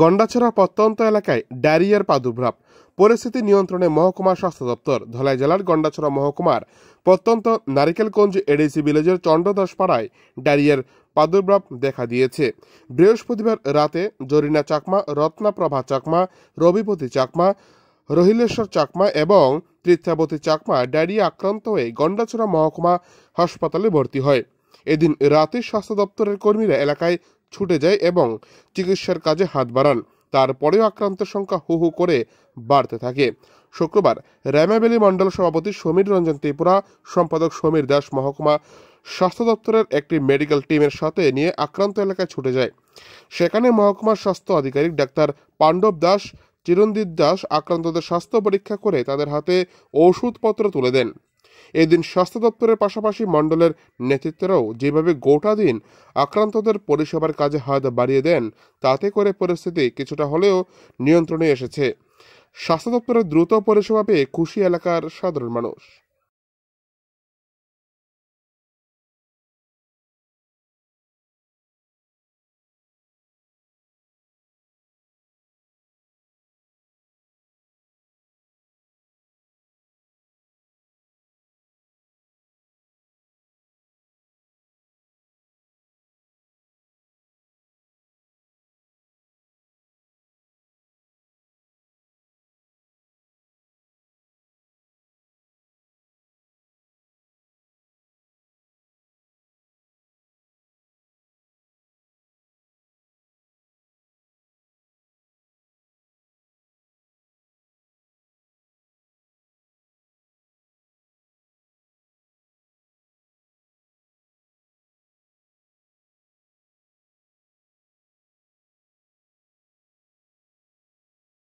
গন্ডাছড়া প্রত্যন্ত এলাকায় ডায়রিয়ার প্রাদুর্ভাব পরিস্থিতি নিয়ন্ত্রণে মহকুমা স্বাস্থ্য দপ্তর ধলাই জেলার গন্ডাছড়া মহকুমার প্রত্যন্ত নারিকেলগঞ্জ এডিসি ভিলেজের চণ্ডদাস পাড়ায় ডায়রিয়ার প্রাদুর্ভাব দেখা দিয়েছে বৃহস্পতিবার রাতে জরিনা চাকমা রত্নাপ্রভা চাকমা রবিপতি চাকমা রহিলেশ্বর চাকমা এবং তীর্থাবতী চাকমা ডায়রিয়া আক্রান্ত হয়ে গন্ডাছড়া মহকুমা হাসপাতালে ভর্তি হয় এদিন রাতে স্বাস্থ্য দপ্তরের কর্মীরা এলাকায় ছুটে যায় এবং চিকিৎসার কাজে হাত বাড়ান তারপরেও আক্রান্তের সংখ্যা হু হু করে বাড়তে থাকে শুক্রবার র্যামাবেলি মণ্ডল সভাপতি সমীর রঞ্জন ত্রিপুরা সম্পাদক সমীর দাস মহকুমা স্বাস্থ্য দপ্তরের একটি মেডিকেল টিমের সাথে নিয়ে আক্রান্ত এলাকায় ছুটে যায় সেখানে মহকুমার স্বাস্থ্য আধিকারিক ডাক্তার পাণ্ডব দাস চিরঞ্জিত দাস আক্রান্তদের স্বাস্থ্য পরীক্ষা করে তাদের হাতে ওষুধপত্র তুলে দেন এদিন স্বাস্থ্য দপ্তরের পাশাপাশি মণ্ডলের নেতৃত্বরাও যেভাবে গোটা দিন আক্রান্তদের পরিষেবার কাজে হাত বাড়িয়ে দেন তাতে করে পরিস্থিতি কিছুটা হলেও নিয়ন্ত্রণে এসেছে স্বাস্থ্য দপ্তরের দ্রুত পরিষেবা পেয়ে খুশি এলাকার সাধারণ মানুষ